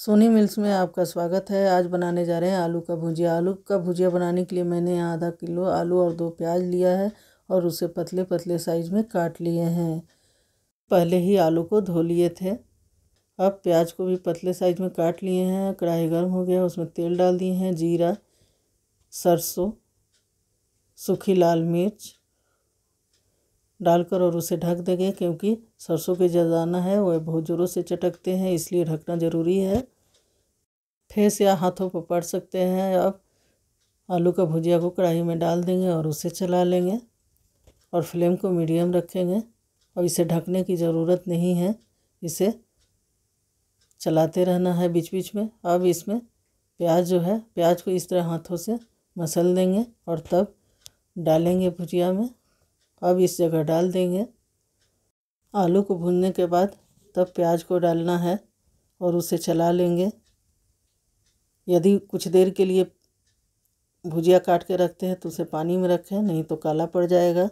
Soni mills में आपका स्वागत है आज बनाने जा रहे हैं आलू का भुजिया आलू का भुजिया बनाने के लिए मैंने यहाँ आधा किलो आलू और दो प्याज लिया है और उसे पतले पतले साइज़ में काट लिए हैं पहले ही आलू को धो लिए थे अब प्याज को भी पतले साइज़ में काट लिए हैं कढ़ाई गर्म हो गया उसमें तेल डाल दिए हैं जीरा सरसों सूखी लाल मिर्च डालकर और उसे ढक देंगे क्योंकि सरसों के जजाना है वह बहुत ज़ोरों से चटकते हैं इसलिए ढकना ज़रूरी है फेस या हाथों पर पड़ सकते हैं अब आलू का भुजिया को कढ़ाई में डाल देंगे और उसे चला लेंगे और फ्लेम को मीडियम रखेंगे और इसे ढकने की ज़रूरत नहीं है इसे चलाते रहना है बीच बीच में अब इसमें प्याज जो है प्याज को इस तरह हाथों से मसल देंगे और तब डालेंगे भुजिया में अब इस जगह डाल देंगे आलू को भूनने के बाद तब प्याज को डालना है और उसे चला लेंगे यदि कुछ देर के लिए भुजिया काट के रखते हैं तो उसे पानी में रखें नहीं तो काला पड़ जाएगा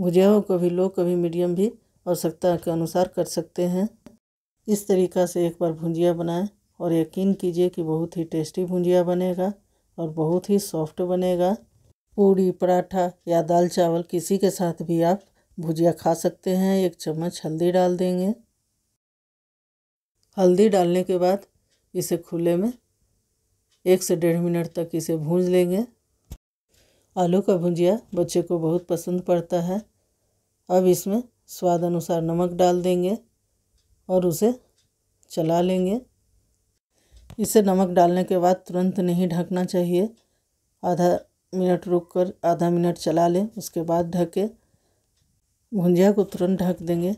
भुजिया को कभी लो कभी मीडियम भी आवश्यकता के अनुसार कर सकते हैं इस तरीक़ा से एक बार भुजिया बनाएं और यकीन कीजिए कि बहुत ही टेस्टी भुंजिया बनेगा और बहुत ही सॉफ्ट बनेगा पूड़ी पराठा या दाल चावल किसी के साथ भी आप भुजिया खा सकते हैं एक चम्मच हल्दी डाल देंगे हल्दी डालने के बाद इसे खुले में एक से डेढ़ मिनट तक इसे भूज लेंगे आलू का भुजिया बच्चे को बहुत पसंद पड़ता है अब इसमें स्वाद अनुसार नमक डाल देंगे और उसे चला लेंगे इसे नमक डालने के बाद तुरंत नहीं ढकना चाहिए आधा मिनट रुक कर आधा मिनट चला लें उसके बाद ढके भुंजिया को तुरंत ढक देंगे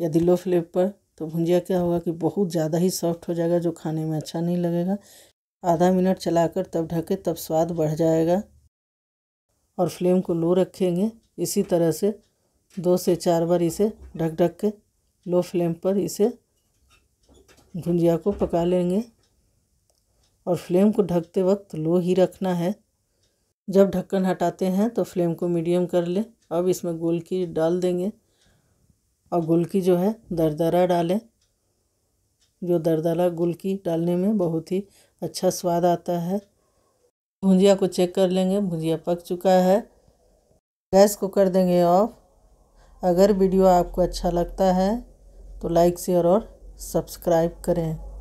यदि लो फ्लेम पर तो भुंजिया क्या होगा कि बहुत ज़्यादा ही सॉफ्ट हो जाएगा जो खाने में अच्छा नहीं लगेगा आधा मिनट चलाकर तब ढके तब स्वाद बढ़ जाएगा और फ्लेम को लो रखेंगे इसी तरह से दो से चार बार इसे ढक ढक के लो फ्लेम पर इसे भुंजिया को पका लेंगे और फ्लेम को ढकते वक्त लो ही रखना है जब ढक्कन हटाते हैं तो फ्लेम को मीडियम कर लें अब इसमें गुलकी डाल देंगे और गुलकी जो है दरदरा डालें जो दरदरा गुलकी डालने में बहुत ही अच्छा स्वाद आता है भुंजिया को चेक कर लेंगे भुंजिया पक चुका है गैस को कर देंगे ऑफ अगर वीडियो आपको अच्छा लगता है तो लाइक शेयर और सब्सक्राइब करें